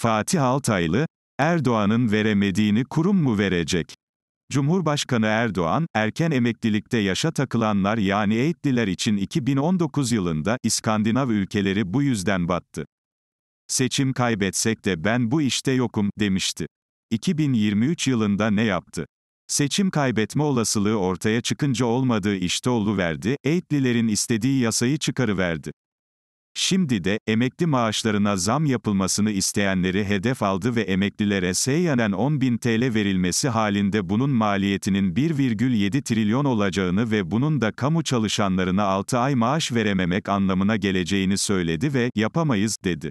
Fatih Altaylı, Erdoğan'ın veremediğini kurum mu verecek? Cumhurbaşkanı Erdoğan, erken emeklilikte yaşa takılanlar yani eğitliler için 2019 yılında İskandinav ülkeleri bu yüzden battı. Seçim kaybetsek de ben bu işte yokum demişti. 2023 yılında ne yaptı? Seçim kaybetme olasılığı ortaya çıkınca olmadığı işte verdi. Eğitlilerin istediği yasayı çıkarıverdi. Şimdi de, emekli maaşlarına zam yapılmasını isteyenleri hedef aldı ve emeklilere seyyanen bin TL verilmesi halinde bunun maliyetinin 1,7 trilyon olacağını ve bunun da kamu çalışanlarına 6 ay maaş verememek anlamına geleceğini söyledi ve, yapamayız, dedi.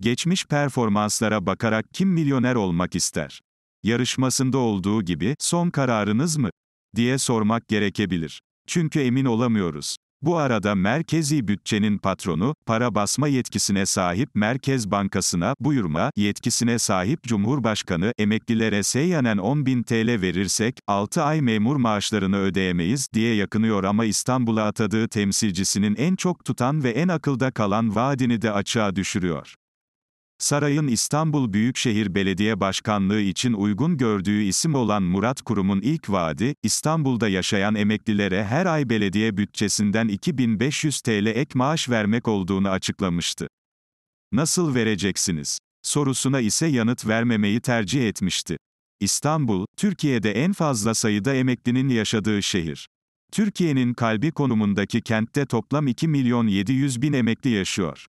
Geçmiş performanslara bakarak kim milyoner olmak ister? Yarışmasında olduğu gibi, son kararınız mı? diye sormak gerekebilir. Çünkü emin olamıyoruz. Bu arada merkezi bütçenin patronu, para basma yetkisine sahip Merkez Bankası'na, buyurma, yetkisine sahip Cumhurbaşkanı, emeklilere seyyanen 10 bin TL verirsek, 6 ay memur maaşlarını ödeyemeyiz diye yakınıyor ama İstanbul'a atadığı temsilcisinin en çok tutan ve en akılda kalan vaadini de açığa düşürüyor sarayın İstanbul Büyükşehir Belediye Başkanlığı için uygun gördüğü isim olan Murat Kurum'un ilk vaadi, İstanbul'da yaşayan emeklilere her ay belediye bütçesinden 2500 TL ek maaş vermek olduğunu açıklamıştı. Nasıl vereceksiniz? sorusuna ise yanıt vermemeyi tercih etmişti. İstanbul, Türkiye'de en fazla sayıda emeklinin yaşadığı şehir. Türkiye'nin kalbi konumundaki kentte toplam 2 milyon 700 bin emekli yaşıyor.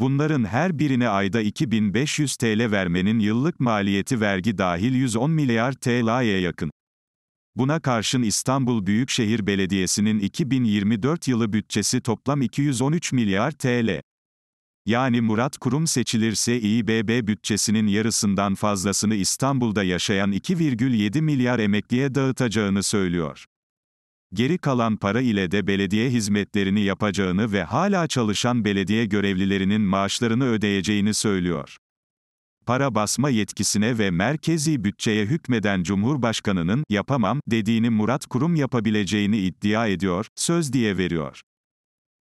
Bunların her birine ayda 2500 TL vermenin yıllık maliyeti vergi dahil 110 milyar TL'ye yakın. Buna karşın İstanbul Büyükşehir Belediyesi'nin 2024 yılı bütçesi toplam 213 milyar TL. Yani Murat Kurum seçilirse İBB bütçesinin yarısından fazlasını İstanbul'da yaşayan 2,7 milyar emekliye dağıtacağını söylüyor. Geri kalan para ile de belediye hizmetlerini yapacağını ve hala çalışan belediye görevlilerinin maaşlarını ödeyeceğini söylüyor. Para basma yetkisine ve merkezi bütçeye hükmeden Cumhurbaşkanının yapamam dediğini Murat Kurum yapabileceğini iddia ediyor, söz diye veriyor.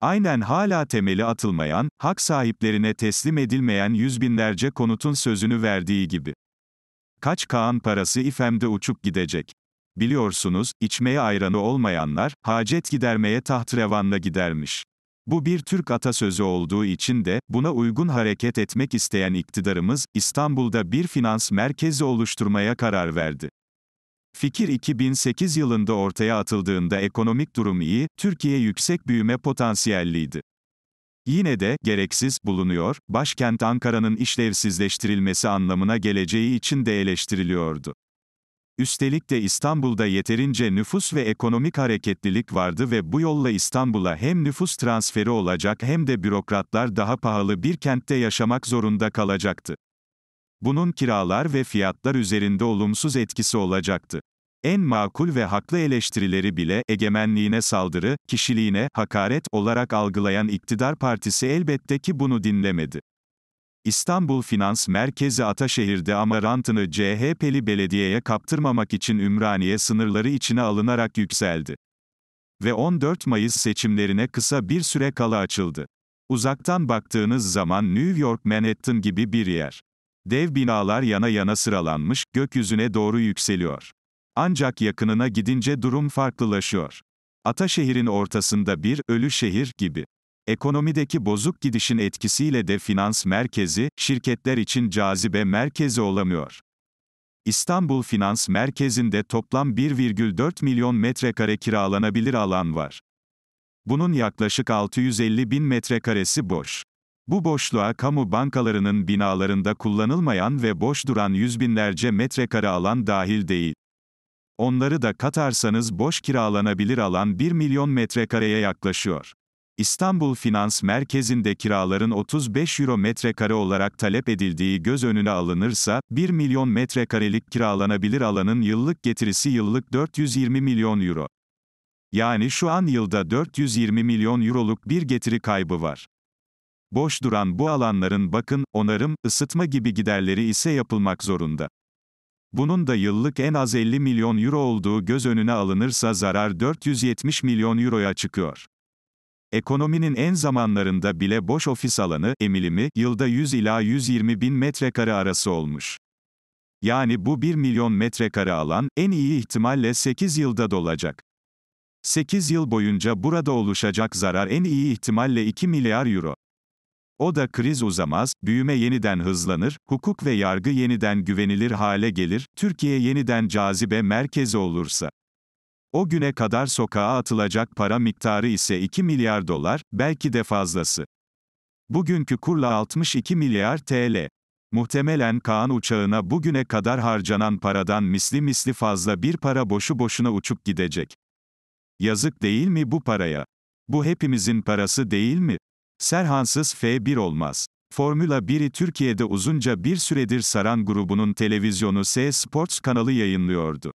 Aynen hala temeli atılmayan, hak sahiplerine teslim edilmeyen yüz binlerce konutun sözünü verdiği gibi. Kaç Kaan parası ifemde uçup gidecek. Biliyorsunuz, içmeye ayranı olmayanlar, hacet gidermeye tahtrevanla gidermiş. Bu bir Türk atasözü olduğu için de, buna uygun hareket etmek isteyen iktidarımız, İstanbul'da bir finans merkezi oluşturmaya karar verdi. Fikir 2008 yılında ortaya atıldığında ekonomik durum iyi, Türkiye yüksek büyüme potansiyelliydi. Yine de, gereksiz, bulunuyor, başkent Ankara'nın işlevsizleştirilmesi anlamına geleceği için de eleştiriliyordu. Üstelik de İstanbul'da yeterince nüfus ve ekonomik hareketlilik vardı ve bu yolla İstanbul'a hem nüfus transferi olacak hem de bürokratlar daha pahalı bir kentte yaşamak zorunda kalacaktı. Bunun kiralar ve fiyatlar üzerinde olumsuz etkisi olacaktı. En makul ve haklı eleştirileri bile egemenliğine saldırı, kişiliğine hakaret olarak algılayan iktidar partisi elbette ki bunu dinlemedi. İstanbul Finans Merkezi Ataşehir'de ama rantını CHP'li belediyeye kaptırmamak için Ümraniye sınırları içine alınarak yükseldi. Ve 14 Mayıs seçimlerine kısa bir süre kala açıldı. Uzaktan baktığınız zaman New York Manhattan gibi bir yer. Dev binalar yana yana sıralanmış, gökyüzüne doğru yükseliyor. Ancak yakınına gidince durum farklılaşıyor. Ataşehir'in ortasında bir ölü şehir gibi. Ekonomideki bozuk gidişin etkisiyle de finans merkezi, şirketler için cazibe merkezi olamıyor. İstanbul Finans Merkezi'nde toplam 1,4 milyon metrekare kiralanabilir alan var. Bunun yaklaşık 650 bin metrekaresi boş. Bu boşluğa kamu bankalarının binalarında kullanılmayan ve boş duran yüz binlerce metrekare alan dahil değil. Onları da katarsanız boş kiralanabilir alan 1 milyon metrekareye yaklaşıyor. İstanbul Finans Merkezi'nde kiraların 35 euro metrekare olarak talep edildiği göz önüne alınırsa, 1 milyon metrekarelik kiralanabilir alanın yıllık getirisi yıllık 420 milyon euro. Yani şu an yılda 420 milyon euroluk bir getiri kaybı var. Boş duran bu alanların bakın, onarım, ısıtma gibi giderleri ise yapılmak zorunda. Bunun da yıllık en az 50 milyon euro olduğu göz önüne alınırsa zarar 470 milyon euroya çıkıyor. Ekonominin en zamanlarında bile boş ofis alanı, emilimi, yılda 100 ila 120 bin metrekare arası olmuş. Yani bu 1 milyon metrekare alan, en iyi ihtimalle 8 yılda dolacak. 8 yıl boyunca burada oluşacak zarar en iyi ihtimalle 2 milyar euro. O da kriz uzamaz, büyüme yeniden hızlanır, hukuk ve yargı yeniden güvenilir hale gelir, Türkiye yeniden cazibe merkezi olursa. O güne kadar sokağa atılacak para miktarı ise 2 milyar dolar, belki de fazlası. Bugünkü kurla 62 milyar TL. Muhtemelen Kaan uçağına bugüne kadar harcanan paradan misli misli fazla bir para boşu boşuna uçup gidecek. Yazık değil mi bu paraya? Bu hepimizin parası değil mi? Serhansız F1 olmaz. Formula 1'i Türkiye'de uzunca bir süredir saran grubunun televizyonu S Sports kanalı yayınlıyordu.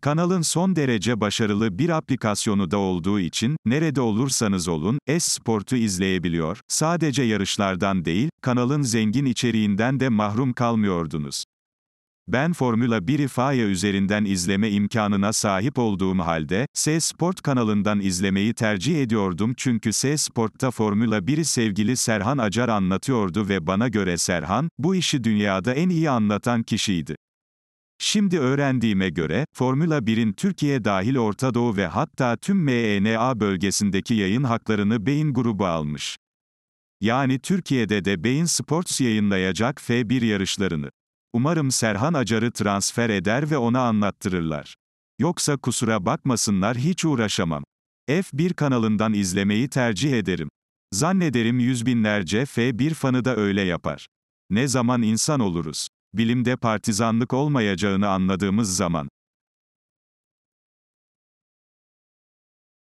Kanalın son derece başarılı bir aplikasyonu da olduğu için, nerede olursanız olun, Esport'u izleyebiliyor, sadece yarışlardan değil, kanalın zengin içeriğinden de mahrum kalmıyordunuz. Ben Formula 1 Faya üzerinden izleme imkanına sahip olduğum halde, S-Sport kanalından izlemeyi tercih ediyordum çünkü S-Sport'ta Formula 1'i sevgili Serhan Acar anlatıyordu ve bana göre Serhan, bu işi dünyada en iyi anlatan kişiydi. Şimdi öğrendiğime göre, Formula 1'in Türkiye dahil Orta Doğu ve hatta tüm MENA bölgesindeki yayın haklarını Beyin grubu almış. Yani Türkiye'de de Beyin Sports yayınlayacak F1 yarışlarını. Umarım Serhan Acar'ı transfer eder ve ona anlattırırlar. Yoksa kusura bakmasınlar hiç uğraşamam. F1 kanalından izlemeyi tercih ederim. Zannederim yüz binlerce F1 fanı da öyle yapar. Ne zaman insan oluruz? bilimde partizanlık olmayacağını anladığımız zaman,